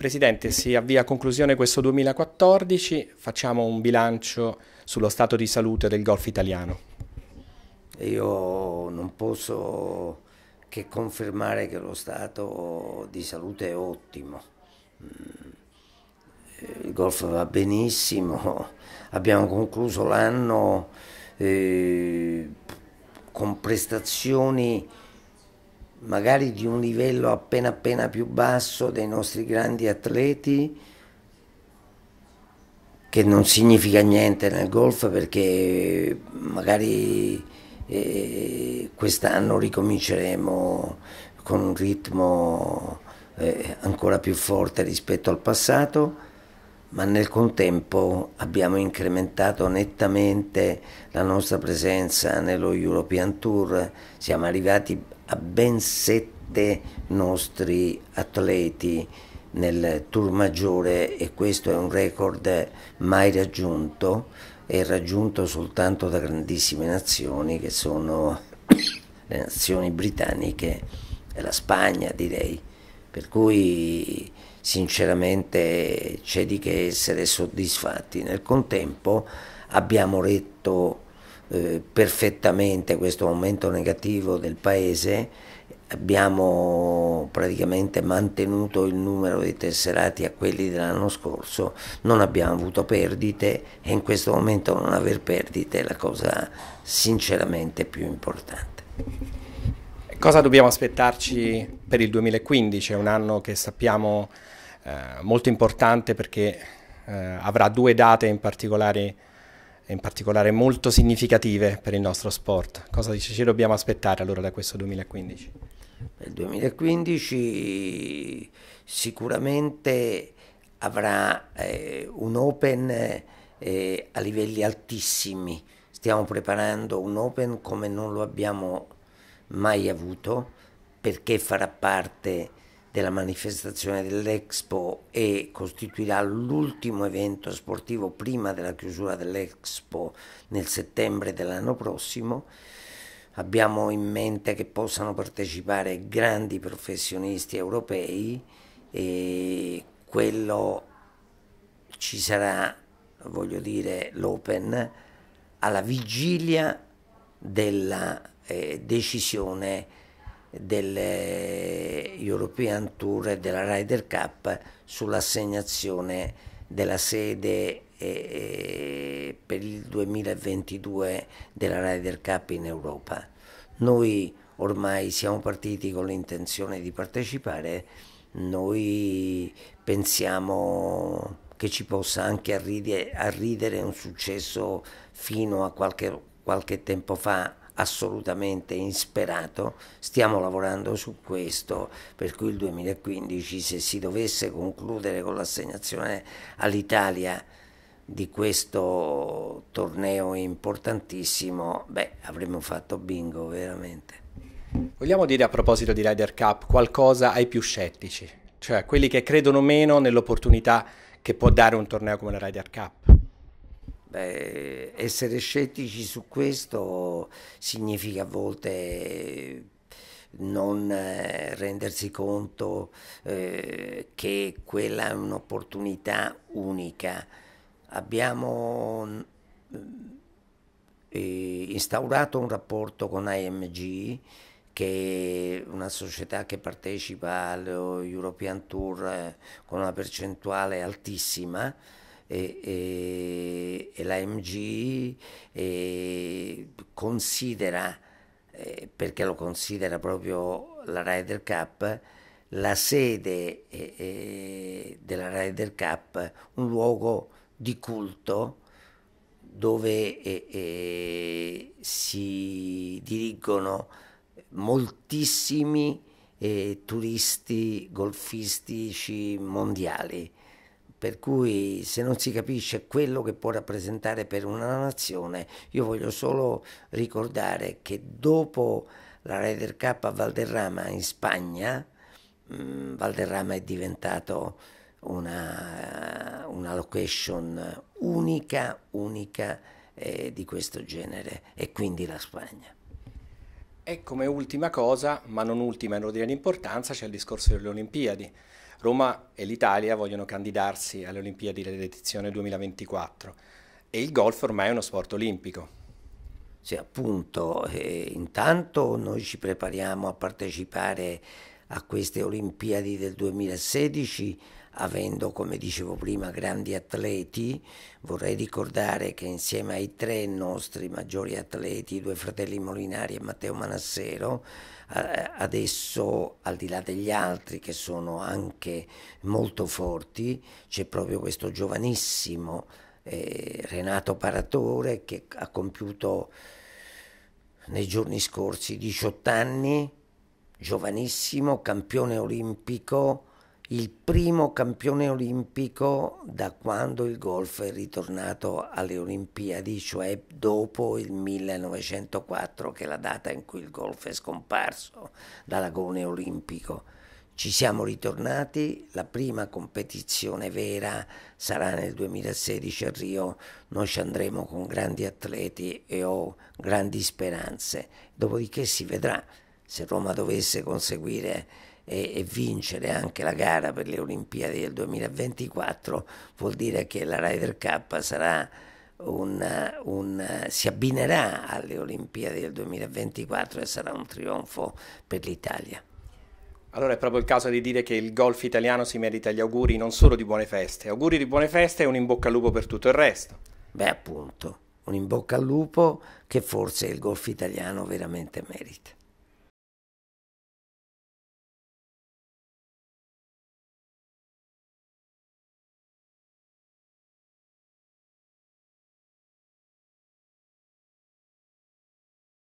Presidente, si avvia a conclusione questo 2014, facciamo un bilancio sullo stato di salute del golf italiano. Io non posso che confermare che lo stato di salute è ottimo. Mm. Il golf va benissimo, abbiamo concluso l'anno eh, con prestazioni magari di un livello appena appena più basso dei nostri grandi atleti, che non significa niente nel golf perché magari eh, quest'anno ricominceremo con un ritmo eh, ancora più forte rispetto al passato, ma nel contempo abbiamo incrementato nettamente la nostra presenza nello European Tour, siamo arrivati a ben sette nostri atleti nel tour maggiore e questo è un record mai raggiunto e raggiunto soltanto da grandissime nazioni che sono le nazioni britanniche e la Spagna direi per cui sinceramente c'è di che essere soddisfatti nel contempo abbiamo retto eh, perfettamente questo momento negativo del paese, abbiamo praticamente mantenuto il numero di tesserati a quelli dell'anno scorso, non abbiamo avuto perdite e in questo momento non aver perdite è la cosa sinceramente più importante. Cosa dobbiamo aspettarci per il 2015? È un anno che sappiamo eh, molto importante perché eh, avrà due date in particolare e in particolare molto significative per il nostro sport. Cosa ci dobbiamo aspettare allora da questo 2015? Il 2015 sicuramente avrà eh, un Open eh, a livelli altissimi. Stiamo preparando un Open come non lo abbiamo mai avuto perché farà parte della manifestazione dell'Expo e costituirà l'ultimo evento sportivo prima della chiusura dell'Expo nel settembre dell'anno prossimo. Abbiamo in mente che possano partecipare grandi professionisti europei e quello ci sarà, voglio dire, l'Open alla vigilia della eh, decisione delle eh, European Tour e della Ryder Cup sull'assegnazione della sede eh, eh per il 2022 della Ryder Cup in Europa. Noi ormai siamo partiti con l'intenzione di partecipare, noi pensiamo che ci possa anche arridere, arridere un successo fino a qualche, qualche tempo fa assolutamente insperato, stiamo lavorando su questo, per cui il 2015 se si dovesse concludere con l'assegnazione all'Italia di questo torneo importantissimo, beh, avremmo fatto bingo veramente. Vogliamo dire a proposito di Ryder Cup qualcosa ai più scettici, cioè a quelli che credono meno nell'opportunità che può dare un torneo come la Ryder Cup? Beh, essere scettici su questo significa a volte non eh, rendersi conto eh, che quella è un'opportunità unica. Abbiamo mm, eh, instaurato un rapporto con IMG che è una società che partecipa European Tour eh, con una percentuale altissima e, e, e la MG e considera, eh, perché lo considera proprio la Ryder Cup, la sede eh, eh della Ryder Cup un luogo di culto dove eh, eh si dirigono moltissimi eh, turisti golfistici mondiali per cui se non si capisce quello che può rappresentare per una nazione, io voglio solo ricordare che dopo la Ryder Cup a Valderrama in Spagna, mh, mm, Valderrama è diventato una, una location unica, unica eh, di questo genere e quindi la Spagna. E come ultima cosa, ma non ultima in ordine di importanza, c'è il discorso delle Olimpiadi. Roma e l'Italia vogliono candidarsi alle Olimpiadi dell'edizione 2024 e il golf ormai è uno sport olimpico. Sì, appunto, eh, intanto noi ci prepariamo a partecipare a queste Olimpiadi del 2016 avendo, come dicevo prima, grandi atleti. Vorrei ricordare che insieme ai tre nostri maggiori atleti, i due fratelli Molinari e Matteo Manassero, adesso al di là degli altri che sono anche molto forti, c'è proprio questo giovanissimo eh, Renato Paratore che ha compiuto nei giorni scorsi 18 anni, giovanissimo, campione olimpico il primo campione olimpico da quando il golf è ritornato alle Olimpiadi, cioè dopo il 1904, che è la data in cui il golf è scomparso dall'agone olimpico. Ci siamo ritornati, la prima competizione vera sarà nel 2016 a Rio, noi ci andremo con grandi atleti e ho grandi speranze, dopodiché si vedrà se Roma dovesse conseguire e, e, vincere anche la gara per le Olimpiadi del 2024 vuol dire che la Ryder Cup sarà un, un, si abbinerà alle Olimpiadi del 2024 e sarà un trionfo per l'Italia. Allora è proprio il caso di dire che il golf italiano si merita gli auguri non solo di buone feste, auguri di buone feste e un in bocca al lupo per tutto il resto. Beh appunto, un in bocca al lupo che forse il golf italiano veramente merita.